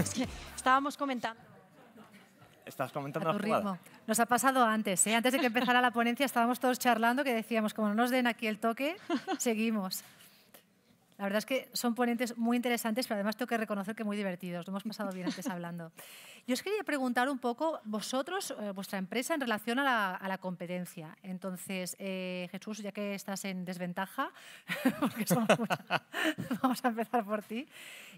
estábamos comentando. Estás comentando a tu ritmo. Nos ha pasado antes, ¿eh? antes de que empezara la ponencia estábamos todos charlando que decíamos, como no nos den aquí el toque, seguimos. La verdad es que son ponentes muy interesantes, pero además tengo que reconocer que muy divertidos. Lo hemos pasado bien antes hablando. Yo os quería preguntar un poco, vosotros, eh, vuestra empresa, en relación a la, competencia. Entonces, eh, Jesús, ya que estás en desventaja, porque Vamos a empezar por ti.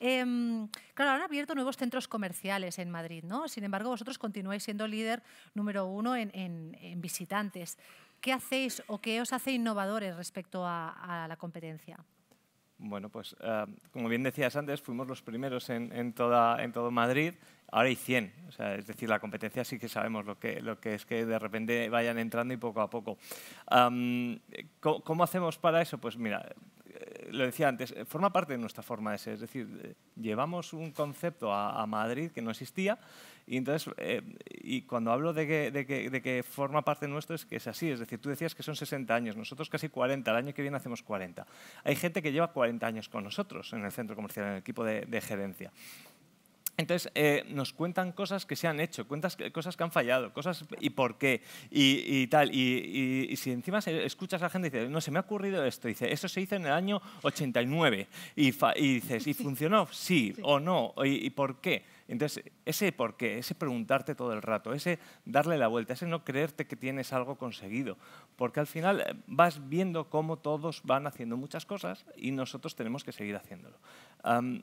Em, claro, han abierto nuevos centros comerciales en Madrid, ¿no? Sin embargo, vosotros continuáis siendo líder número uno en, visitantes. ¿Qué hacéis o qué os hace innovadores respecto a, la competencia? Bueno, pues eh, como bien decías antes, fuimos los primeros en, toda, en todo Madrid, ahora hay 100. O sea, es decir, la competencia sí que sabemos lo que, lo que es que de repente vayan entrando y poco a poco. ¿cómo, hacemos para eso? Pues mira, eh, lo decía antes, eh, forma parte de nuestra forma de ser. Es decir, eh, llevamos un concepto a, Madrid que no existía y entonces, y cuando hablo de que, de, que, de forma parte nuestro es que es así. Es decir, tú decías que son 60 años, nosotros casi 40, el año que viene hacemos 40. Hay gente que lleva 40 años con nosotros en el centro comercial, en el equipo de gerencia. Entonces eh, nos cuentan cosas que se han hecho, cuentas, cosas que han fallado, cosas y por qué y, tal. Y, si encima escuchas a la gente y dices, no, se me ha ocurrido esto, dice, eso se hizo en el año 89. Y, y dices, ¿y funcionó? sí. o no, ¿y por qué? Entonces, ese por qué, ese preguntarte todo el rato, ese darle la vuelta, ese no creerte que tienes algo conseguido, porque al final eh, vas viendo cómo todos van haciendo muchas cosas y nosotros tenemos que seguir haciéndolo.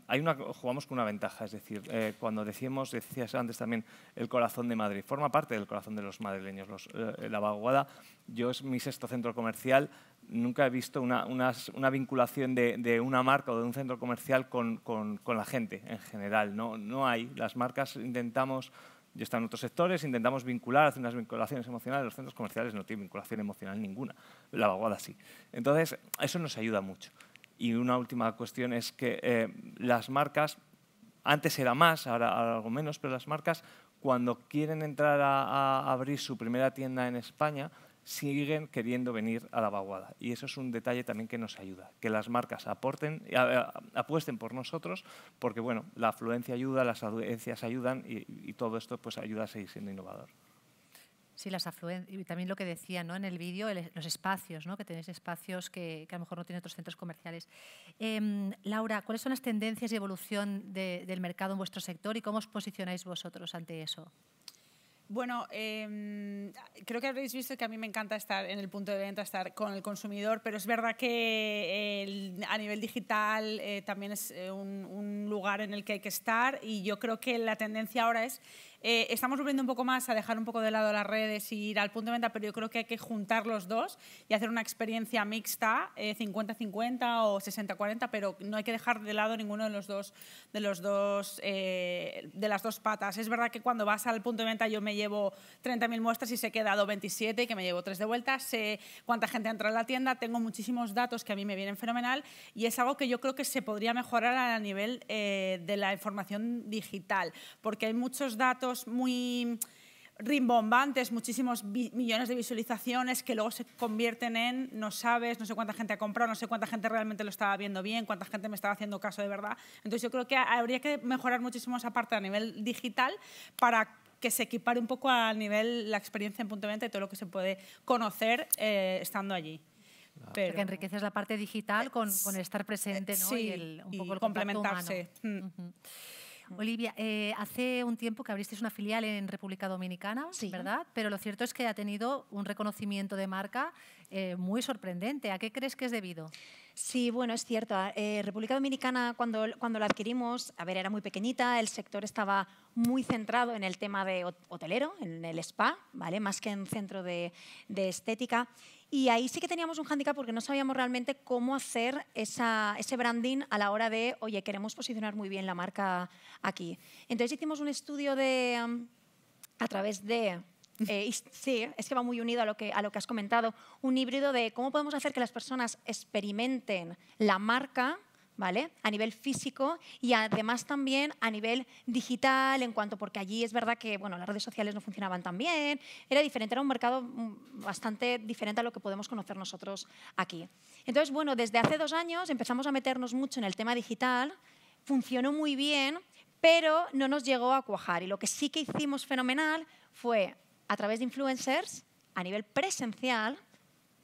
hay una, jugamos con una ventaja, es decir, eh, cuando decíamos, decías antes también, el corazón de Madrid, forma parte del corazón de los madrileños, eh, la vaguada, yo es mi sexto centro comercial, nunca he visto una, vinculación de, una marca o de un centro comercial con, la gente en general. No, hay. Las marcas intentamos, yo están en otros sectores, intentamos vincular, hacer unas vinculaciones emocionales. Los centros comerciales no tienen vinculación emocional ninguna. La vaguada sí. Entonces, eso nos ayuda mucho. Y una última cuestión es que eh, las marcas, antes era más, ahora, algo menos, pero las marcas cuando quieren entrar a abrir su primera tienda en España, siguen queriendo venir a la vaguada. Y eso es un detalle también que nos ayuda, que las marcas aporten, eh, apuesten por nosotros, porque bueno, la afluencia ayuda, las audiencias ayudan y, todo esto pues, ayuda a seguir siendo innovador. Sí, las afluencias. Y también lo que decía ¿no? en el vídeo, los espacios, ¿no? que tenéis espacios que, a lo mejor no tienen otros centros comerciales. Em, Laura, ¿cuáles son las tendencias y evolución del mercado en vuestro sector y cómo os posicionáis vosotros ante eso? Bueno, em, creo que habréis visto que a mí me encanta estar en el punto de venta, estar con el consumidor, pero es verdad que a nivel digital eh, también es eh, un, lugar en el que hay que estar y yo creo que la tendencia ahora es, eh, estamos volviendo un poco más a dejar un poco de lado las redes y ir al punto de venta, pero yo creo que hay que juntar los dos y hacer una experiencia mixta, 50-50 o 60-40, pero no hay que dejar de lado ninguno de los dos, de los dos, de las dos patas. Es verdad que cuando vas al punto de venta yo me llevo 30.000 muestras y se ha he 27 y que me llevo tres de vuelta, sé cuánta gente entra en la tienda, tengo muchísimos datos que a mí me vienen fenomenal y es algo que yo creo que se podría mejorar a nivel eh, de la información digital, porque hay muchos datos muy rimbombantes, muchísimos millones de visualizaciones que luego se convierten en no sabes, no sé cuánta gente ha comprado, no sé cuánta gente realmente lo estaba viendo bien, cuánta gente me estaba haciendo caso de verdad. Entonces yo creo que habría que mejorar muchísimo esa parte a nivel digital para que se equipare un poco al nivel, la experiencia en Punto venta y todo lo que se puede conocer eh, estando allí. Pero, Porque enriqueces la parte digital con, eh, estar presente y el, un poco complementarse. Olivia, eh, hace un tiempo que abristeis una filial en República Dominicana, ¿verdad? Pero lo cierto es que ha tenido un reconocimiento de marca eh, muy sorprendente. ¿A qué crees que es debido? Sí, bueno, es cierto. Ah, eh, República Dominicana, cuando, cuando la adquirimos, a ver, era muy pequeñita, el sector estaba muy centrado en el tema de hotelero, en el spa, ¿vale? Más que en centro de estética. Y ahí sí que teníamos un handicap porque no sabíamos realmente cómo hacer esa, ese branding a la hora de, oye, queremos posicionar muy bien la marca aquí. Entonces hicimos un estudio de, um, a través de eh, sí, es que va muy unido a lo que, a lo que has comentado, un híbrido de cómo podemos hacer que las personas experimenten la marca a nivel físico y además también a nivel digital, en cuanto, porque allí es verdad que bueno, las redes sociales no funcionaban tan bien, era diferente, era un mercado mm, bastante diferente a lo que podemos conocer nosotros aquí. Entonces, bueno, desde hace dos años empezamos a meternos mucho en el tema digital, funcionó muy bien, pero no nos llegó a cuajar. Y lo que sí que hicimos fenomenal fue, a través de influencers, a nivel presencial,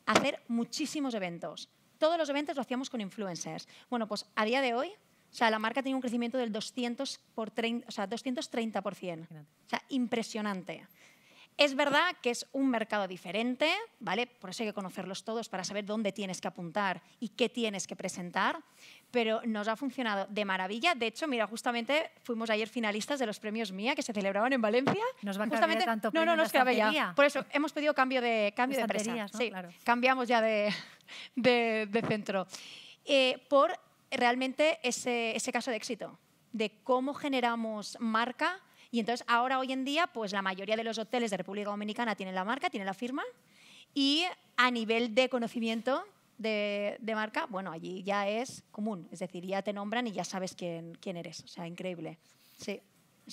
hacer muchísimos eventos todos los eventos lo hacíamos con influencers. Bueno, pues a día de hoy, o sea, la marca tiene un crecimiento del 200 por 30, o sea, 230%. O sea, impresionante. Es verdad que es un mercado diferente, ¿vale? Por eso hay que conocerlos todos para saber dónde tienes que apuntar y qué tienes que presentar, pero nos ha funcionado de maravilla. De hecho, mira, justamente fuimos ayer finalistas de los premios MIA que se celebraban en Valencia. Nos va a justamente, tanto No, no, nos cabe Por eso hemos pedido cambio de, cambio de empresa. Sí, claro. cambiamos ya de, de, centro, eh, por realmente ese, caso de éxito, de cómo generamos marca. Y entonces ahora, hoy en día, pues la mayoría de los hoteles de República Dominicana tienen la marca, tienen la firma. Y a nivel de conocimiento de, marca, bueno, allí ya es común. Es decir, ya te nombran y ya sabes quién, quién eres. O sea, increíble. Sí.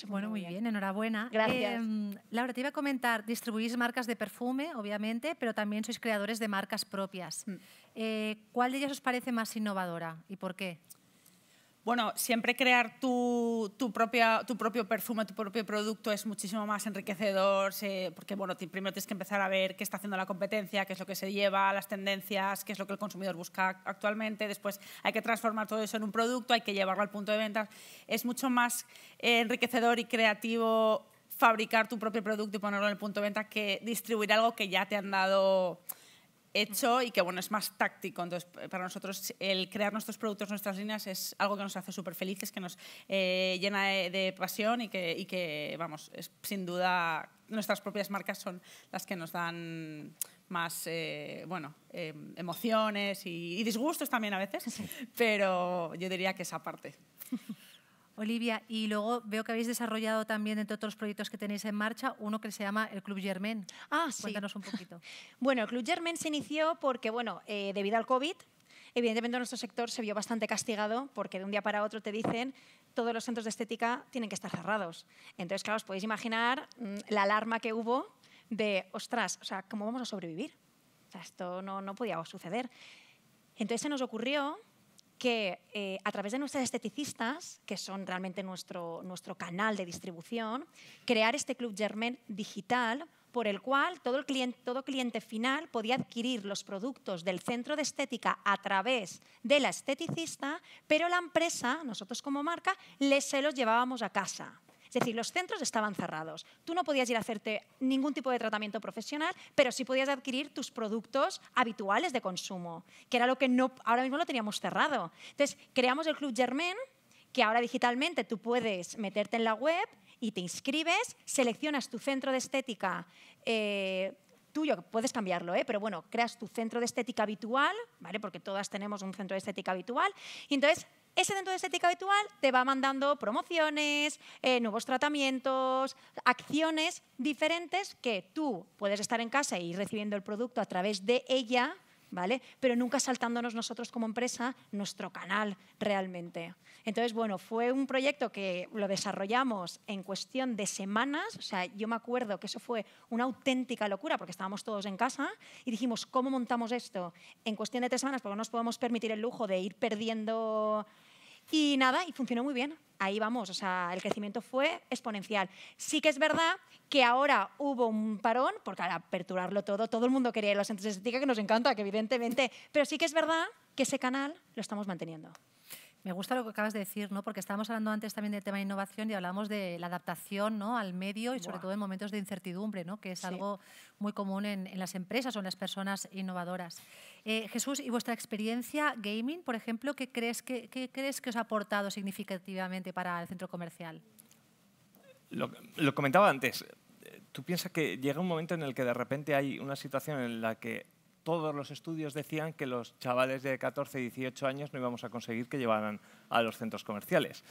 Bueno, muy bien, enhorabuena. Gracias. Em, Laura, te iba a comentar, distribuís marcas de perfume, obviamente, pero también sois creadores de marcas propias. Mm. Eh, ¿Cuál de ellas os parece más innovadora y por qué? bueno, siempre crear tu, propio perfume, tu propio producto es muchísimo más enriquecedor, porque bueno, primero tienes que empezar a ver qué está haciendo la competencia, qué es lo que se lleva, las tendencias, qué es lo que el consumidor busca actualmente, después hay que transformar todo eso en un producto, hay que llevarlo al punto de venta. Es mucho más eh, enriquecedor y creativo fabricar tu propio producto y ponerlo en el punto de venta que distribuir algo que ya te han dado hecho y que bueno, es más táctico. Entonces, para nosotros el crear nuestros productos, nuestras líneas, es algo que nos hace súper felices, que nos eh, llena de, pasión y que, vamos, sin duda nuestras propias marcas son las que nos dan más eh, bueno, em, emociones y, disgustos también a veces, pero yo diría que esa parte. Olivia, y luego veo que habéis desarrollado también, entre otros proyectos que tenéis en marcha, uno que se llama el Club Germain. Ah, sí. Cuéntanos un poquito. bueno, el Club Germain se inició porque, bueno, eh, debido al COVID, evidentemente nuestro sector se vio bastante castigado porque de un día para otro te dicen todos los centros de estética tienen que estar cerrados. Entonces, claro, os podéis imaginar mm, la alarma que hubo de, ostras, o sea, ¿cómo vamos a sobrevivir? O sea, esto no, no podía suceder. Entonces se nos ocurrió que eh, a través de nuestras esteticistas, que son realmente nuestro, canal de distribución, crear este Club Germain digital por el cual todo, cliente, todo cliente final podía adquirir los productos del centro de estética a través de la esteticista, pero la empresa, nosotros como marca, les se los llevábamos a casa. Es decir, los centros estaban cerrados. Tú no podías ir a hacerte ningún tipo de tratamiento profesional, pero sí podías adquirir tus productos habituales de consumo, que era lo que no, ahora mismo lo teníamos cerrado. Entonces, creamos el Club Germain, que ahora digitalmente tú puedes meterte en la web y te inscribes, seleccionas tu centro de estética. Eh, puedes cambiarlo, ¿eh? pero bueno, creas tu centro de estética habitual, ¿vale? Porque todas tenemos un centro de estética habitual, y entonces ese centro de estética habitual te va mandando promociones, eh, nuevos tratamientos, acciones diferentes que tú puedes estar en casa y ir recibiendo el producto a través de ella, ¿vale? Pero nunca saltándonos nosotros como empresa nuestro canal realmente. Entonces, bueno, fue un proyecto que lo desarrollamos en cuestión de semanas, o sea, yo me acuerdo que eso fue una auténtica locura porque estábamos todos en casa y dijimos, ¿cómo montamos esto? En cuestión de tres semanas, porque no nos podemos permitir el lujo de ir perdiendo... Y nada, y funcionó muy bien. Ahí vamos, o sea, el crecimiento fue exponencial. Sí que es verdad que ahora hubo un parón, porque al aperturarlo todo, todo el mundo quería los centros de que nos encanta, que evidentemente, pero sí que es verdad que ese canal lo estamos manteniendo. Me gusta lo que acabas de decir, ¿no? Porque estábamos hablando antes también del tema de innovación y hablamos de la adaptación ¿no? al medio y sobre todo en momentos de incertidumbre, ¿no? Que es algo muy común en, las empresas o en las personas innovadoras. Eh, Jesús, ¿y vuestra experiencia gaming, por ejemplo, qué crees que, crees que os ha aportado significativamente para el centro comercial? lo comentaba antes. Tú piensas que llega un momento en el que de repente hay una situación en la que todos los estudios decían que los chavales de 14 y 18 años no íbamos a conseguir que llevaran a los centros comerciales.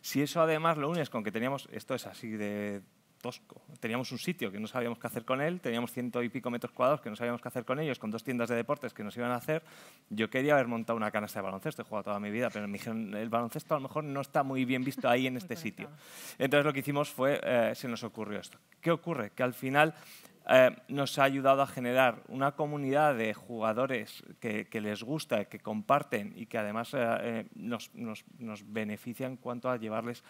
Si eso además lo unes con que teníamos, esto es así de tosco, teníamos un sitio que no sabíamos qué hacer con él, teníamos ciento y pico metros cuadrados que no sabíamos qué hacer con ellos, con dos tiendas de deportes que nos iban a hacer, yo quería haber montado una canasta de baloncesto, he jugado toda mi vida, pero me dijeron, el baloncesto a lo mejor no está muy bien visto ahí en este sitio. Entonces lo que hicimos fue, eh, se nos ocurrió esto. ¿Qué ocurre? Que al final eh, nos ha ayudado a generar una comunidad de jugadores que, les gusta, que comparten y que además eh, eh, nos, benefician en cuanto a llevarles,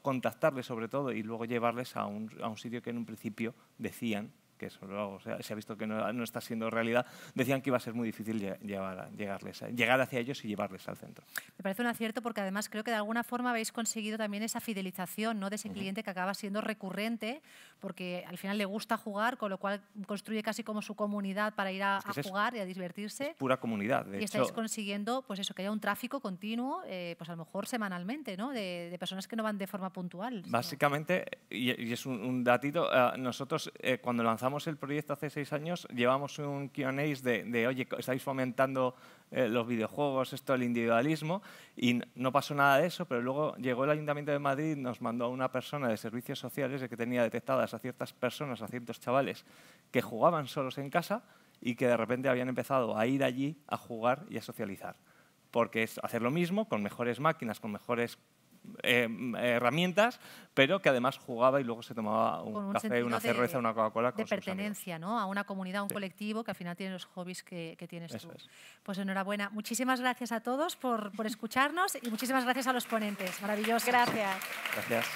contactarles sobre todo y luego llevarles a un sitio que en un principio decían que eso luego se, ha visto que no, no, está siendo realidad, decían que iba a ser muy difícil llevar, llegarles, llegar hacia ellos y llevarles al centro. Me parece un acierto porque además creo que de alguna forma habéis conseguido también esa fidelización ¿no? de ese cliente que acaba siendo recurrente porque al final le gusta jugar, con lo cual construye casi como su comunidad para ir a, jugar y a divertirse. pura comunidad. De y estáis consiguiendo pues eso, que haya un tráfico continuo, eh, pues a lo mejor semanalmente, ¿no? de, personas que no van de forma puntual. Básicamente, y, es un, datito, eh, nosotros eh, cuando lanzamos el proyecto hace seis años, llevamos un QA de, oye, estáis fomentando eh, los videojuegos, esto, el individualismo, y no pasó nada de eso, pero luego llegó el Ayuntamiento de Madrid, nos mandó a una persona de servicios sociales de que tenía detectadas a ciertas personas, a ciertos chavales que jugaban solos en casa y que de repente habían empezado a ir allí a jugar y a socializar. Porque es hacer lo mismo con mejores máquinas, con mejores eh, mm, herramientas, pero que además jugaba y luego se tomaba un, café, una cerveza, una Coca-Cola. De pertenencia ¿no? a una comunidad, a un colectivo que al final tiene los hobbies que, que tienes tú. Pues enhorabuena. Muchísimas gracias a todos por, por escucharnos y muchísimas gracias a los ponentes. Maravilloso. Gracias. Gracias.